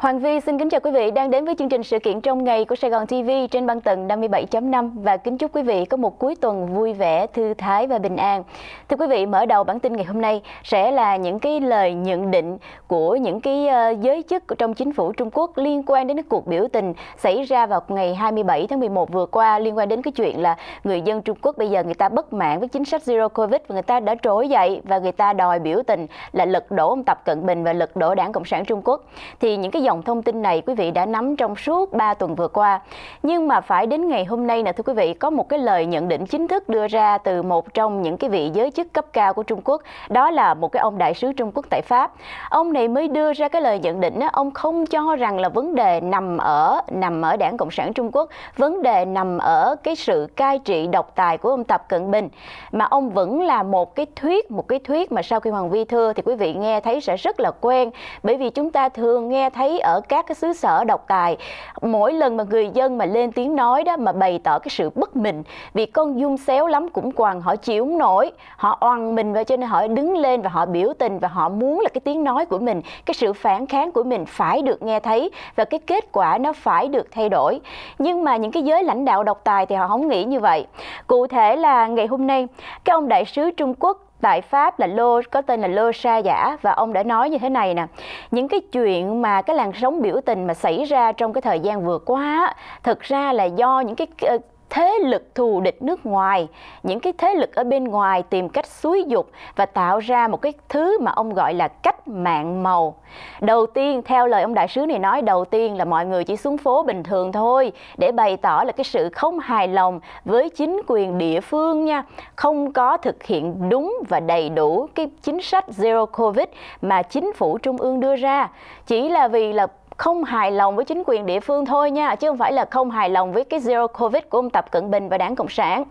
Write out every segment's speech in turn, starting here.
Hoàng Vi xin kính chào quý vị đang đến với chương trình sự kiện trong ngày của Sài Gòn TV trên băng tần 57.5 và kính chúc quý vị có một cuối tuần vui vẻ, thư thái và bình an. Thưa quý vị, mở đầu bản tin ngày hôm nay sẽ là những cái lời nhận định của những cái ờ, giới chức trong chính phủ Trung Quốc liên quan đến cuộc biểu tình xảy ra vào ngày 27 tháng 11 vừa qua liên quan đến cái chuyện là người dân Trung Quốc bây giờ người ta bất mãn với chính sách Zero Covid và người ta đã trỗi dậy và người ta đòi biểu tình là lật đổ ông Tập Cận Bình và lật đổ Đảng Cộng sản Trung Quốc. Thì những cái dòng thông tin này quý vị đã nắm trong suốt 3 tuần vừa qua. Nhưng mà phải đến ngày hôm nay nè thưa quý vị, có một cái lời nhận định chính thức đưa ra từ một trong những cái vị giới chức cấp cao của Trung Quốc, đó là một cái ông đại sứ Trung Quốc tại Pháp. Ông này mới đưa ra cái lời nhận định đó, ông không cho rằng là vấn đề nằm ở nằm ở Đảng Cộng sản Trung Quốc, vấn đề nằm ở cái sự cai trị độc tài của ông Tập Cận Bình mà ông vẫn là một cái thuyết, một cái thuyết mà sau khi Hoàng Vi thưa thì quý vị nghe thấy sẽ rất là quen bởi vì chúng ta thường nghe thấy ở các cái xứ sở độc tài mỗi lần mà người dân mà lên tiếng nói đó mà bày tỏ cái sự bất bình vì con dung xéo lắm cũng quằn họ chịu không nổi họ oằn mình và cho nên họ đứng lên và họ biểu tình và họ muốn là cái tiếng nói của mình cái sự phản kháng của mình phải được nghe thấy và cái kết quả nó phải được thay đổi nhưng mà những cái giới lãnh đạo độc tài thì họ không nghĩ như vậy cụ thể là ngày hôm nay cái ông đại sứ Trung Quốc tại Pháp là Lô có tên là Lô Sa Giả và ông đã nói như thế này nè những cái chuyện mà cái làn sóng biểu tình mà xảy ra trong cái thời gian vừa qua thực ra là do những cái ờ, thế lực thù địch nước ngoài, những cái thế lực ở bên ngoài tìm cách xúi dục và tạo ra một cái thứ mà ông gọi là cách mạng màu. Đầu tiên, theo lời ông đại sứ này nói, đầu tiên là mọi người chỉ xuống phố bình thường thôi để bày tỏ là cái sự không hài lòng với chính quyền địa phương nha, không có thực hiện đúng và đầy đủ cái chính sách Zero Covid mà chính phủ trung ương đưa ra. Chỉ là vì là không hài lòng với chính quyền địa phương thôi nha, chứ không phải là không hài lòng với cái Zero Covid của ông Tập Cận Bình và đảng Cộng sản.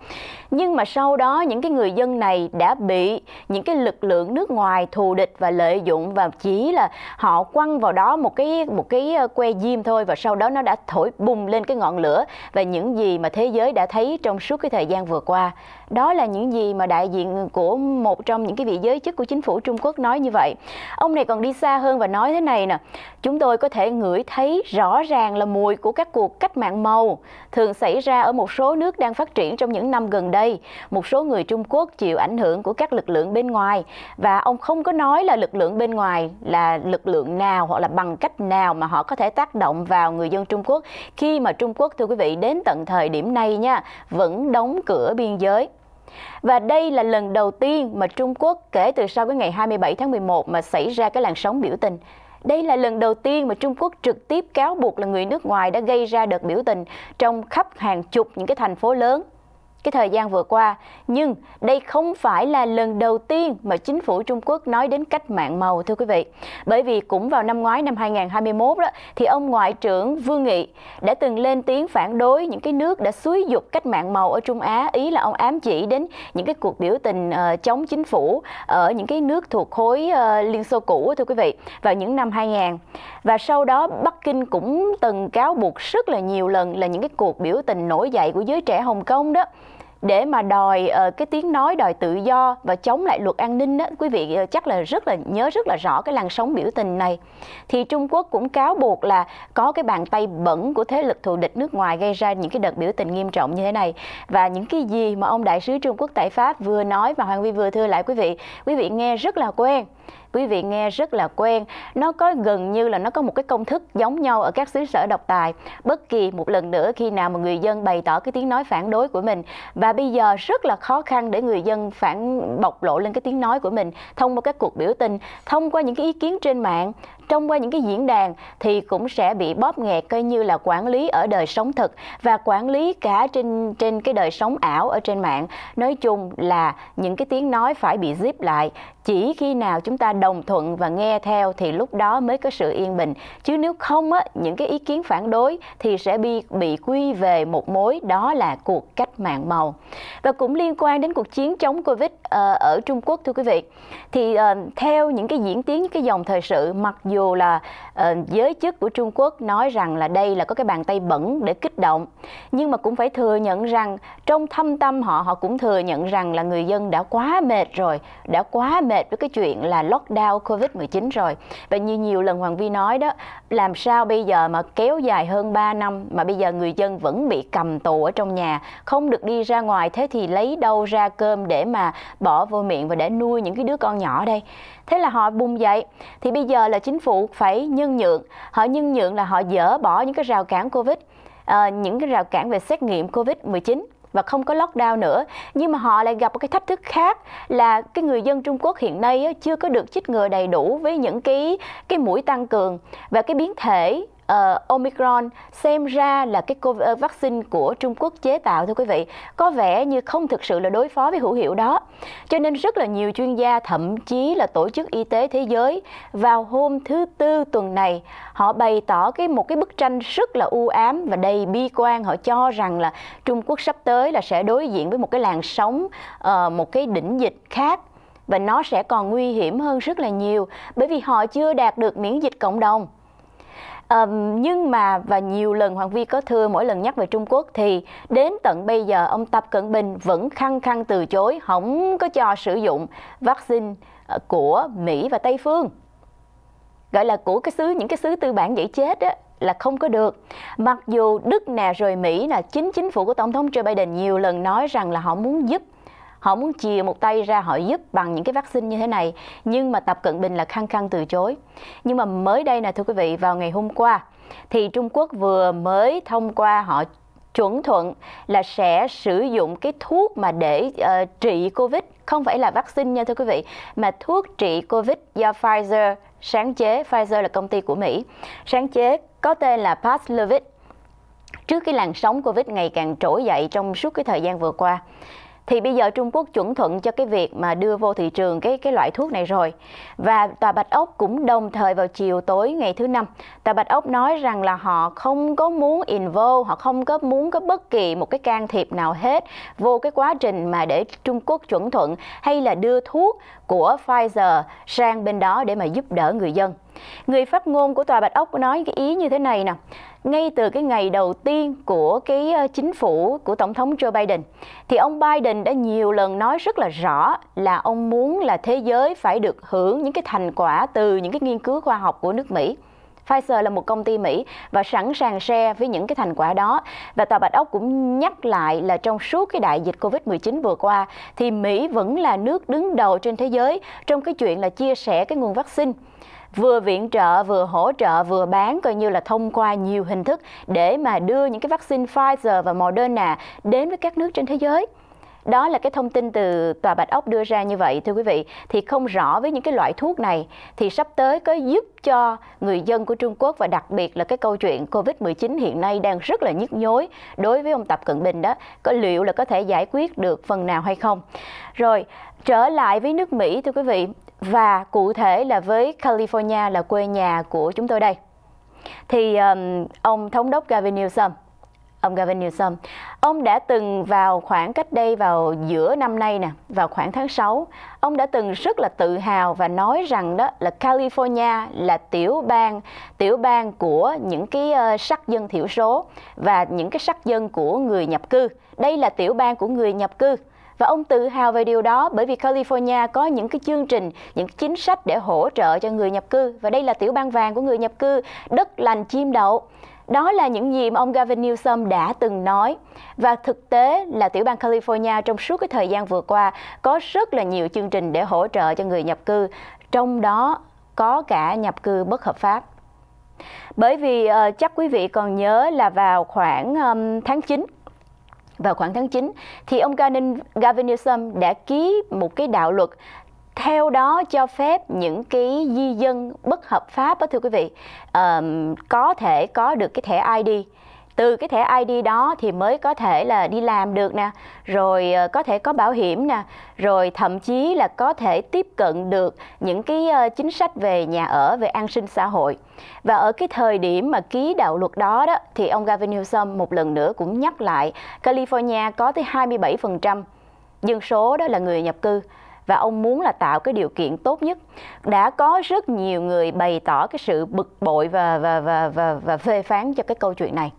Nhưng mà sau đó những cái người dân này đã bị những cái lực lượng nước ngoài thù địch và lợi dụng và chỉ là họ quăng vào đó một cái một cái ờ, que diêm thôi và sau đó nó đã thổi bùng lên cái ngọn lửa và những gì mà thế giới đã thấy trong suốt cái thời gian vừa qua. Đó là những gì mà đại diện của một trong những cái vị giới chức của chính phủ Trung Quốc nói như vậy. Ông này còn đi xa hơn và nói thế này nè, chúng tôi có thể ngửi thấy rõ ràng là mùi của các cuộc cách mạng màu thường xảy ra ở một số nước đang phát triển trong những năm gần đây. Một số người Trung Quốc chịu ảnh hưởng của các lực lượng bên ngoài và ông không có nói là lực lượng bên ngoài là lực lượng nào hoặc là bằng cách nào mà họ có thể tác động vào người dân Trung Quốc khi mà Trung Quốc thưa quý vị đến tận thời điểm này nha vẫn đóng cửa biên giới. Và đây là lần đầu tiên mà Trung Quốc kể từ sau cái ngày 27 tháng 11 mà xảy ra cái làn sóng biểu tình. Đây là lần đầu tiên mà Trung Quốc trực tiếp cáo buộc là người nước ngoài đã gây ra đợt biểu tình trong khắp hàng chục những cái thành phố lớn cái thời gian vừa qua. Nhưng đây không phải là lần đầu tiên mà chính phủ Trung Quốc nói đến cách mạng màu thưa quý vị. Bởi vì cũng vào năm ngoái năm 2021 đó thì ông ngoại trưởng Vương Nghị đã từng lên tiếng phản đối những cái nước đã suối dục cách mạng màu ở Trung Á, ý là ông ám chỉ đến những cái cuộc biểu tình uh, chống chính phủ ở những cái nước thuộc khối uh, Liên Xô cũ thưa quý vị vào những năm 2000. Và sau đó Bắc Kinh cũng từng cáo buộc rất là nhiều lần là những cái cuộc biểu tình nổi dậy của giới trẻ Hồng Kông đó để mà đòi uh, cái tiếng nói đòi tự do và chống lại luật an ninh đó quý vị uh, chắc là rất là nhớ rất là rõ cái làn sóng biểu tình này thì Trung Quốc cũng cáo buộc là có cái bàn tay bẩn của thế lực thù địch nước ngoài gây ra những cái đợt biểu tình nghiêm trọng như thế này và những cái gì mà ông đại sứ Trung Quốc tại Pháp vừa nói và Hoàng Huy vừa thưa lại quý vị quý vị nghe rất là quen quý vị nghe rất là quen nó có gần như là nó có một cái công thức giống nhau ở các xứ sở độc tài bất kỳ một lần nữa khi nào mà người dân bày tỏ cái tiếng nói phản đối của mình và bây giờ rất là khó khăn để người dân phản bộc lộ lên cái tiếng nói của mình thông qua các cuộc biểu tình thông qua những cái ý kiến trên mạng trong qua những cái diễn đàn thì cũng sẽ bị bóp nghẹt coi như là quản lý ở đời sống thực và quản lý cả trên trên cái đời sống ảo ở trên mạng nói chung là những cái tiếng nói phải bị zip lại chỉ khi nào chúng ta đồng thuận và nghe theo thì lúc đó mới có sự yên bình chứ nếu không á, những cái ý kiến phản đối thì sẽ bị bị quy về một mối đó là cuộc cách mạng màu và cũng liên quan đến cuộc chiến chống covid ờ, ở Trung Quốc thưa quý vị thì ờ, theo những cái diễn tiến những cái dòng thời sự mặc dù là ờ, giới chức của Trung Quốc nói rằng là đây là có cái bàn tay bẩn để kích động nhưng mà cũng phải thừa nhận rằng trong thâm tâm họ họ cũng thừa nhận rằng là người dân đã quá mệt rồi đã quá mệt với cái chuyện là lockdown Covid-19 rồi. Và như nhiều lần Hoàng Vi nói đó, làm sao bây giờ mà kéo dài hơn 3 năm mà bây giờ người dân vẫn bị cầm tù ở trong nhà, không được đi ra ngoài thế thì lấy đâu ra cơm để mà bỏ vô miệng và để nuôi những cái đứa con nhỏ đây. Thế là họ bùng dậy. Thì bây giờ là chính phủ phải nhân nhượng. Họ nhân nhượng là họ dỡ bỏ những cái rào cản Covid, à, những cái rào cản về xét nghiệm Covid-19 và không có lockdown nữa nhưng mà họ lại gặp một cái thách thức khác là cái người dân Trung Quốc hiện nay chưa có được chích ngừa đầy đủ với những cái cái mũi tăng cường và cái biến thể uh, Omicron xem ra là cái COVID, ờ, vaccine của Trung Quốc chế tạo thưa quý vị có vẻ như không thực sự là đối phó với hữu hiệu đó. Cho nên rất là nhiều chuyên gia thậm chí là Tổ chức Y tế Thế giới vào hôm thứ Tư tuần này họ bày tỏ cái một cái bức tranh rất là u ám và đầy bi quan họ cho rằng là Trung Quốc sắp tới là sẽ đối diện với một cái làn sóng uh, một cái đỉnh dịch khác và nó sẽ còn nguy hiểm hơn rất là nhiều bởi vì họ chưa đạt được miễn dịch cộng đồng Um, nhưng mà và nhiều lần Hoàng Vi có thưa mỗi lần nhắc về Trung Quốc thì đến tận bây giờ ông Tập Cận Bình vẫn khăng khăng từ chối không có cho sử dụng vaccine ờ, của Mỹ và Tây phương gọi là của cái xứ những cái xứ tư bản dễ chết á là không có được. Mặc dù Đức nè rồi Mỹ là chính chính phủ của tổng thống Joe Biden nhiều lần nói rằng là họ muốn giúp họ muốn chìa một tay ra họ giúp bằng những cái vaccine như thế này nhưng mà Tập Cận Bình là khăng khăng từ chối nhưng mà mới đây nè thưa quý vị vào ngày hôm qua thì Trung Quốc vừa mới thông qua họ chuẩn thuận là sẽ sử dụng cái thuốc mà để uh, trị covid không phải là vaccine nha thưa quý vị mà thuốc trị covid do Pfizer sáng chế Pfizer là công ty của Mỹ sáng chế có tên là Paxlovid trước cái làn sóng covid ngày càng trỗi dậy trong suốt cái thời gian vừa qua thì bây giờ Trung Quốc chuẩn thuận cho cái việc mà đưa vô thị trường cái cái loại thuốc này rồi. Và tòa Bạch Ốc cũng đồng thời vào chiều tối ngày thứ năm, tòa Bạch Ốc nói rằng là họ không có muốn involve, họ không có muốn có bất kỳ một cái can thiệp nào hết vô cái quá trình mà để Trung Quốc chuẩn thuận hay là đưa thuốc của Pfizer sang bên đó để mà giúp đỡ người dân. Người phát ngôn của Tòa Bạch Ốc nói cái ý như thế này nè. Ngay từ cái ngày đầu tiên của cái ờ, chính phủ của Tổng thống Joe Biden, thì ông Biden đã nhiều lần nói rất là rõ là ông muốn là thế giới phải được hưởng những cái thành quả từ những cái nghiên cứu khoa học của nước Mỹ. Pfizer là một công ty Mỹ và sẵn sàng share với những cái thành quả đó. Và Tòa Bạch Ốc cũng nhắc lại là trong suốt cái đại dịch Covid-19 vừa qua thì Mỹ vẫn là nước đứng đầu trên thế giới trong cái chuyện là chia sẻ cái nguồn vaccine vừa viện trợ vừa hỗ trợ vừa bán coi như là thông qua nhiều hình thức để mà đưa những cái vaccine Pfizer và Moderna đến với các nước trên thế giới đó là cái thông tin từ tòa bạch ốc đưa ra như vậy thưa quý vị thì không rõ với những cái loại thuốc này thì sắp tới có giúp cho người dân của Trung Quốc và đặc biệt là cái câu chuyện Covid-19 hiện nay đang rất là nhức nhối đối với ông Tập Cận Bình đó có liệu là có thể giải quyết được phần nào hay không rồi trở lại với nước Mỹ thưa quý vị và cụ thể là với California là quê nhà của chúng tôi đây thì um, ông thống đốc Gavin Newsom ông Gavin Newsom ông đã từng vào khoảng cách đây vào giữa năm nay nè vào khoảng tháng 6 ông đã từng rất là tự hào và nói rằng đó là California là tiểu bang tiểu bang của những cái uh, sắc dân thiểu số và những cái sắc dân của người nhập cư đây là tiểu bang của người nhập cư và ông tự hào về điều đó bởi vì California có những cái chương trình, những cái chính sách để hỗ trợ cho người nhập cư. Và đây là tiểu bang vàng của người nhập cư, đất lành chim đậu. Đó là những gì mà ông Gavin Newsom đã từng nói. Và thực tế là tiểu bang California trong suốt cái thời gian vừa qua có rất là nhiều chương trình để hỗ trợ cho người nhập cư, trong đó có cả nhập cư bất hợp pháp. Bởi vì uh, chắc quý vị còn nhớ là vào khoảng um, tháng 9 vào khoảng tháng 9 thì ông Gavin Newsom đã ký một cái đạo luật theo đó cho phép những cái di dân bất hợp pháp đó thưa quý vị um, có thể có được cái thẻ ID từ cái thẻ ID đó thì mới có thể là đi làm được nè rồi ờ, có thể có bảo hiểm nè rồi thậm chí là có thể tiếp cận được những cái ờ, chính sách về nhà ở về an sinh xã hội và ở cái thời điểm mà ký đạo luật đó đó thì ông Gavin Newsom một lần nữa cũng nhắc lại California có tới 27% dân số đó là người nhập cư và ông muốn là tạo cái điều kiện tốt nhất. Đã có rất nhiều người bày tỏ cái sự bực bội và và và và, và phê phán cho cái câu chuyện này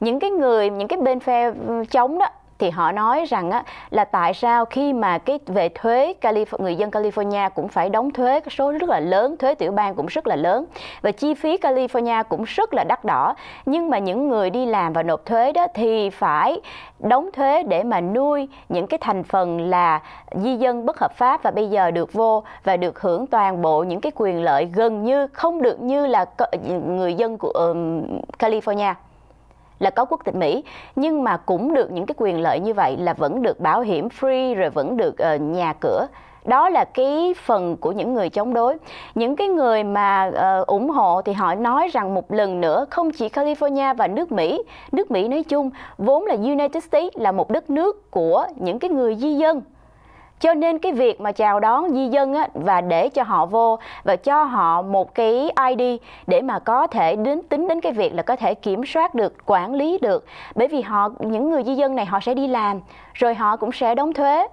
những cái người những cái bên phe ừ, chống đó thì họ nói rằng á, là tại sao khi mà cái về thuế California, người dân California cũng phải đóng thuế cái số rất là lớn, thuế tiểu bang cũng rất là lớn và chi phí California cũng rất là đắt đỏ nhưng mà những người đi làm và nộp thuế đó thì phải đóng thuế để mà nuôi những cái thành phần là di dân bất hợp pháp và bây giờ được vô và được hưởng toàn bộ những cái quyền lợi gần như không được như là người dân của um, California là có quốc tịch Mỹ nhưng mà cũng được những cái quyền lợi như vậy là vẫn được bảo hiểm free rồi vẫn được uh, nhà cửa đó là cái phần của những người chống đối những cái người mà uh, ủng hộ thì họ nói rằng một lần nữa không chỉ California và nước Mỹ nước Mỹ nói chung vốn là United States là một đất nước của những cái người di dân cho nên cái việc mà chào đón di dân á, và để cho họ vô và cho họ một cái ID để mà có thể đến tính đến cái việc là có thể kiểm soát được quản lý được bởi vì họ những người di dân này họ sẽ đi làm rồi họ cũng sẽ đóng thuế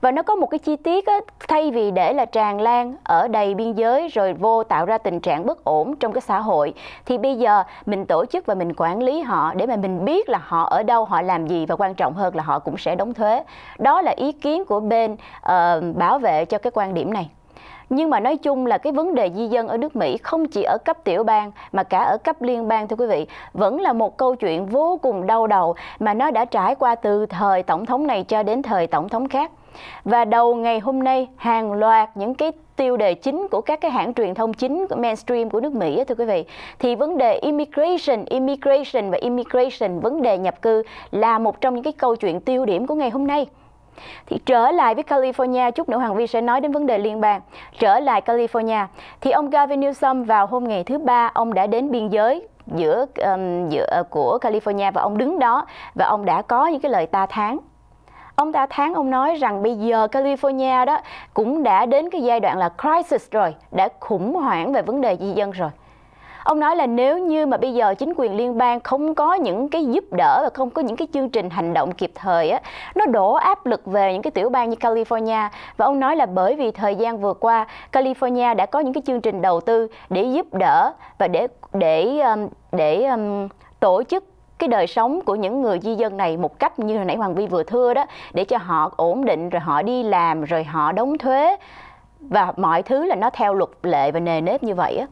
và nó có một cái chi tiết á, thay vì để là tràn lan ở đầy biên giới rồi vô tạo ra tình trạng bất ổn trong cái xã hội thì bây giờ mình tổ chức và mình quản lý họ để mà mình biết là họ ở đâu họ làm gì và quan trọng hơn là họ cũng sẽ đóng thuế đó là ý kiến của bên uh, bảo vệ cho cái quan điểm này nhưng mà nói chung là cái vấn đề di dân ở nước Mỹ không chỉ ở cấp tiểu bang mà cả ở cấp liên bang thưa quý vị vẫn là một câu chuyện vô cùng đau đầu mà nó đã trải qua từ thời tổng thống này cho đến thời tổng thống khác và đầu ngày hôm nay, hàng loạt những cái tiêu đề chính của các cái hãng truyền thông chính của mainstream của nước Mỹ thưa quý vị thì vấn đề immigration, immigration và immigration vấn đề nhập cư là một trong những cái câu chuyện tiêu điểm của ngày hôm nay. Thì trở lại với California, chút nữa Hoàng Vi sẽ nói đến vấn đề liên bang. Trở lại California, thì ông Gavin Newsom vào hôm ngày thứ ba, ông đã đến biên giới giữa um, giữa ờ, của California và ông đứng đó và ông đã có những cái lời ta tháng ông ta tháng ông nói rằng bây giờ California đó cũng đã đến cái giai đoạn là crisis rồi, đã khủng hoảng về vấn đề di dân rồi. Ông nói là nếu như mà bây giờ chính quyền liên bang không có những cái giúp đỡ và không có những cái chương trình hành động kịp thời á, nó đổ áp lực về những cái tiểu bang như California và ông nói là bởi vì thời gian vừa qua California đã có những cái chương trình đầu tư để giúp đỡ và để để để, um, để um, tổ chức cái đời sống của những người di dân này một cách như hồi nãy Hoàng Vi vừa thưa đó để cho họ ổn định rồi họ đi làm rồi họ đóng thuế và mọi thứ là nó theo luật lệ và nề nếp như vậy á.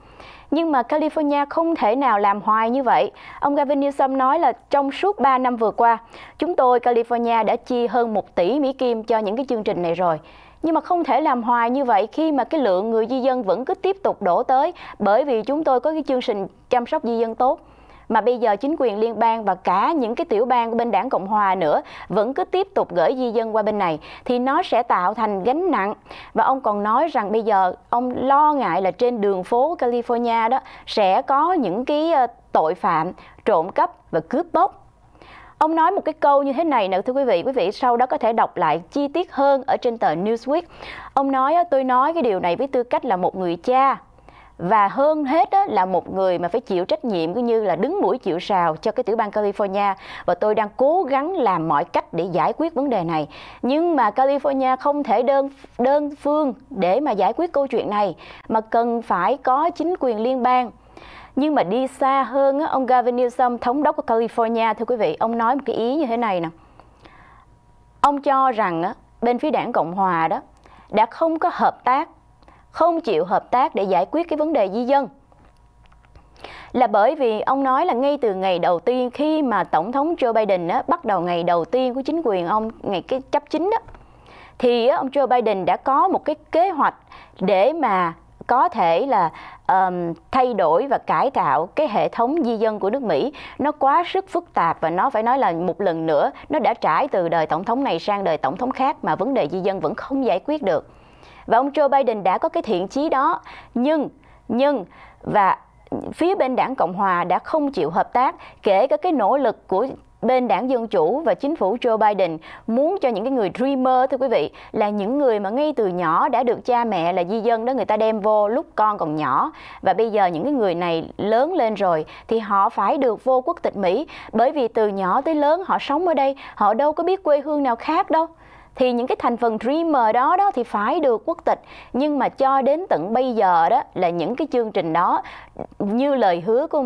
Nhưng mà California không thể nào làm hoài như vậy. Ông Gavin Newsom nói là trong suốt 3 năm vừa qua, chúng tôi California đã chi hơn 1 tỷ Mỹ Kim cho những cái chương trình này rồi. Nhưng mà không thể làm hoài như vậy khi mà cái lượng người di dân vẫn cứ tiếp tục đổ tới bởi vì chúng tôi có cái chương trình chăm sóc di dân tốt mà bây giờ chính quyền liên bang và cả những cái tiểu bang của bên đảng Cộng Hòa nữa vẫn cứ tiếp tục gửi di dân qua bên này thì nó sẽ tạo thành gánh nặng. Và ông còn nói rằng bây giờ ông lo ngại là trên đường phố California đó sẽ có những cái ờ, tội phạm trộm cắp và cướp bóc Ông nói một cái câu như thế này nè thưa quý vị, quý vị sau đó có thể đọc lại chi tiết hơn ở trên tờ Newsweek. Ông nói tôi nói cái điều này với tư cách là một người cha và hơn hết đó là một người mà phải chịu trách nhiệm cũng như là đứng mũi chịu sào cho cái tiểu bang California và tôi đang cố gắng làm mọi cách để giải quyết vấn đề này nhưng mà California không thể đơn đơn phương để mà giải quyết câu chuyện này mà cần phải có chính quyền liên bang nhưng mà đi xa hơn ông Gavin Newsom thống đốc của California thưa quý vị ông nói một cái ý như thế này nè ông cho rằng bên phía đảng Cộng hòa đó đã không có hợp tác không chịu hợp tác để giải quyết cái vấn đề di dân là bởi vì ông nói là ngay từ ngày đầu tiên khi mà tổng thống Joe Biden á, bắt đầu ngày đầu tiên của chính quyền ông ngày cái chấp chính đó thì á, ông Joe Biden đã có một cái kế hoạch để mà có thể là um, thay đổi và cải tạo cái hệ thống di dân của nước Mỹ nó quá sức phức tạp và nó phải nói là một lần nữa nó đã trải từ đời tổng thống này sang đời tổng thống khác mà vấn đề di dân vẫn không giải quyết được và ông Joe Biden đã có cái thiện chí đó nhưng nhưng và phía bên đảng Cộng hòa đã không chịu hợp tác kể cả cái nỗ lực của bên đảng Dân Chủ và chính phủ Joe Biden muốn cho những cái người dreamer thưa quý vị là những người mà ngay từ nhỏ đã được cha mẹ là di dân đó người ta đem vô lúc con còn nhỏ và bây giờ những cái người này lớn lên rồi thì họ phải được vô quốc tịch Mỹ bởi vì từ nhỏ tới lớn họ sống ở đây họ đâu có biết quê hương nào khác đâu thì những cái thành phần dreamer đó đó thì phải được quốc tịch nhưng mà cho đến tận bây giờ đó là những cái chương trình đó như lời hứa của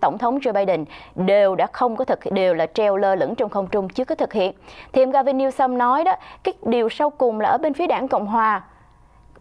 tổng thống Joe Biden đều đã không có thực đều là treo lơ lửng trong không trung chưa có thực hiện Thêm Gavin Newsom nói đó cái điều sau cùng là ở bên phía đảng Cộng hòa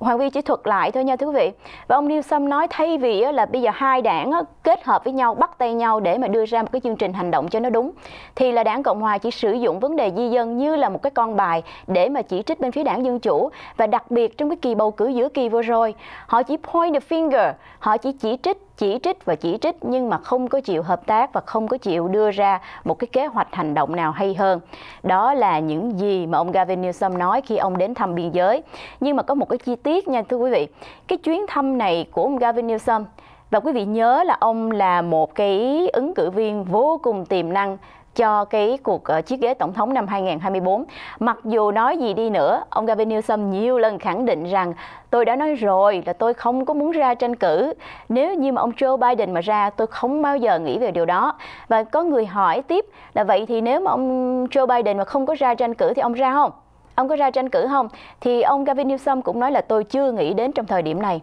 Hoàng Vi chỉ thuật lại thôi nha thưa quý vị. Và ông Newsom nói thay vì là bây giờ hai đảng kết hợp với nhau, bắt tay nhau để mà đưa ra một cái chương trình hành động cho nó đúng, thì là đảng Cộng Hòa chỉ sử dụng vấn đề di dân như là một cái con bài để mà chỉ trích bên phía đảng Dân Chủ. Và đặc biệt trong cái kỳ bầu cử giữa kỳ vừa rồi, họ chỉ point the finger, họ chỉ chỉ trích chỉ trích và chỉ trích nhưng mà không có chịu hợp tác và không có chịu đưa ra một cái kế hoạch hành động nào hay hơn. Đó là những gì mà ông Gavin Newsom nói khi ông đến thăm biên giới. Nhưng mà có một cái chi tiết nha thưa quý vị. Cái chuyến thăm này của ông Gavin Newsom và quý vị nhớ là ông là một cái ứng cử viên vô cùng tiềm năng cho cái cuộc ờ, chiếc ghế tổng thống năm 2024. Mặc dù nói gì đi nữa, ông Gavin Newsom nhiều lần khẳng định rằng tôi đã nói rồi là tôi không có muốn ra tranh cử. Nếu như mà ông Joe Biden mà ra, tôi không bao giờ nghĩ về điều đó. Và có người hỏi tiếp là vậy thì nếu mà ông Joe Biden mà không có ra tranh cử thì ông ra không? ông có ra tranh cử không? Thì ông Gavin Newsom cũng nói là tôi chưa nghĩ đến trong thời điểm này.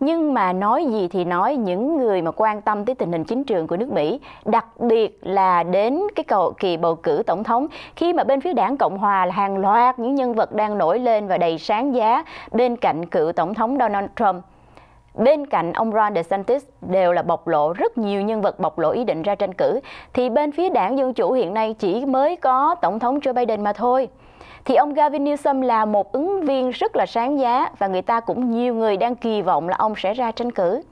Nhưng mà nói gì thì nói, những người mà quan tâm tới tình hình chính trường của nước Mỹ, đặc biệt là đến cái cầu kỳ bầu cử tổng thống, khi mà bên phía đảng Cộng Hòa là hàng loạt những nhân vật đang nổi lên và đầy sáng giá bên cạnh cựu tổng thống Donald Trump bên cạnh ông Ron DeSantis đều là bộc lộ rất nhiều nhân vật bộc lộ ý định ra tranh cử thì bên phía đảng Dân chủ hiện nay chỉ mới có tổng thống Joe Biden mà thôi thì ông Gavin Newsom là một ứng viên rất là sáng giá và người ta cũng nhiều người đang kỳ vọng là ông sẽ ra tranh cử.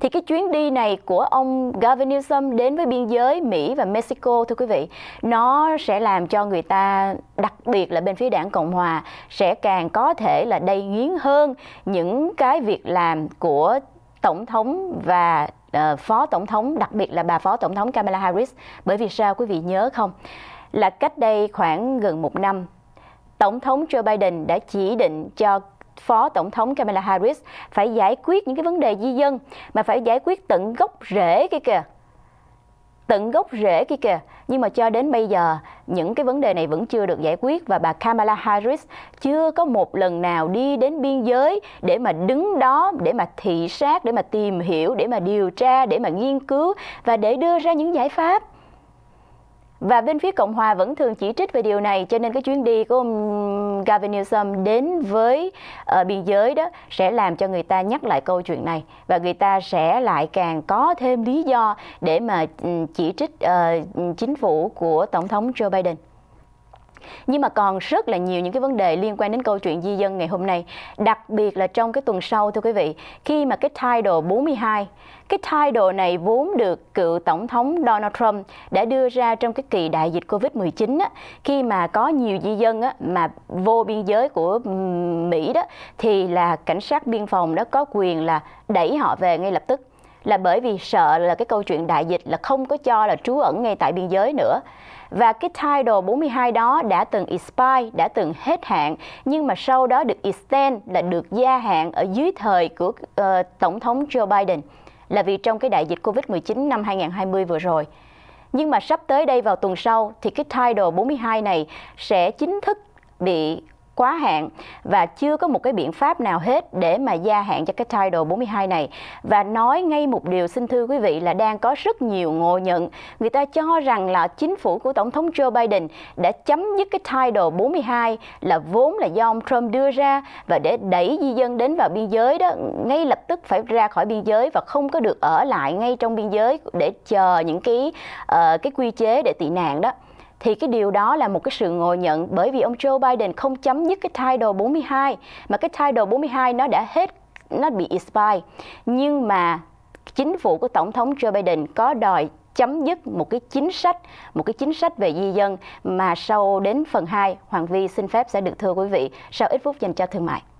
Thì cái chuyến đi này của ông Gavin Newsom đến với biên giới Mỹ và Mexico thưa quý vị, nó sẽ làm cho người ta đặc biệt là bên phía đảng Cộng Hòa sẽ càng có thể là đầy nghiến hơn những cái việc làm của tổng thống và uh, phó tổng thống, đặc biệt là bà phó tổng thống Kamala Harris. Bởi vì sao quý vị nhớ không? Là cách đây khoảng gần một năm Tổng thống Joe Biden đã chỉ định cho Phó Tổng thống Kamala Harris phải giải quyết những cái vấn đề di dân mà phải giải quyết tận gốc rễ kia kìa. Tận gốc rễ kia kìa. Nhưng mà cho đến bây giờ, những cái vấn đề này vẫn chưa được giải quyết và bà Kamala Harris chưa có một lần nào đi đến biên giới để mà đứng đó, để mà thị sát, để mà tìm hiểu, để mà điều tra, để mà nghiên cứu và để đưa ra những giải pháp và bên phía Cộng Hòa vẫn thường chỉ trích về điều này cho nên cái chuyến đi của ông Gavin Newsom đến với uh, biên giới đó sẽ làm cho người ta nhắc lại câu chuyện này và người ta sẽ lại càng có thêm lý do để mà ừ, chỉ trích uh, chính phủ của Tổng thống Joe Biden nhưng mà còn rất là nhiều những cái vấn đề liên quan đến câu chuyện di dân ngày hôm nay đặc biệt là trong cái tuần sau thưa quý vị khi mà cái title 42 cái title này vốn được cựu tổng thống Donald Trump đã đưa ra trong cái kỳ đại dịch Covid-19 á, khi mà có nhiều di dân á, mà vô biên giới của Mỹ đó thì là cảnh sát biên phòng đó có quyền là đẩy họ về ngay lập tức là bởi vì sợ là cái câu chuyện đại dịch là không có cho là trú ẩn ngay tại biên giới nữa. Và cái title 42 đó đã từng expire, đã từng hết hạn, nhưng mà sau đó được extend là được gia hạn ở dưới thời của uh, Tổng thống Joe Biden là vì trong cái đại dịch Covid-19 năm 2020 vừa rồi. Nhưng mà sắp tới đây vào tuần sau thì cái title 42 này sẽ chính thức bị quá hạn và chưa có một cái biện pháp nào hết để mà gia hạn cho cái title 42 này và nói ngay một điều xin thưa quý vị là đang có rất nhiều ngộ nhận người ta cho rằng là chính phủ của tổng thống Joe Biden đã chấm dứt cái title 42 là vốn là do ông Trump đưa ra và để đẩy di dân đến vào biên giới đó ngay lập tức phải ra khỏi biên giới và không có được ở lại ngay trong biên giới để chờ những cái uh, cái quy chế để tị nạn đó thì cái điều đó là một cái sự ngộ nhận bởi vì ông Joe Biden không chấm dứt cái title 42 mà cái title 42 nó đã hết nó bị expire nhưng mà chính phủ của tổng thống Joe Biden có đòi chấm dứt một cái chính sách, một cái chính sách về di dân mà sau đến phần 2 Hoàng Vi xin phép sẽ được thưa quý vị sau ít phút dành cho thương mại.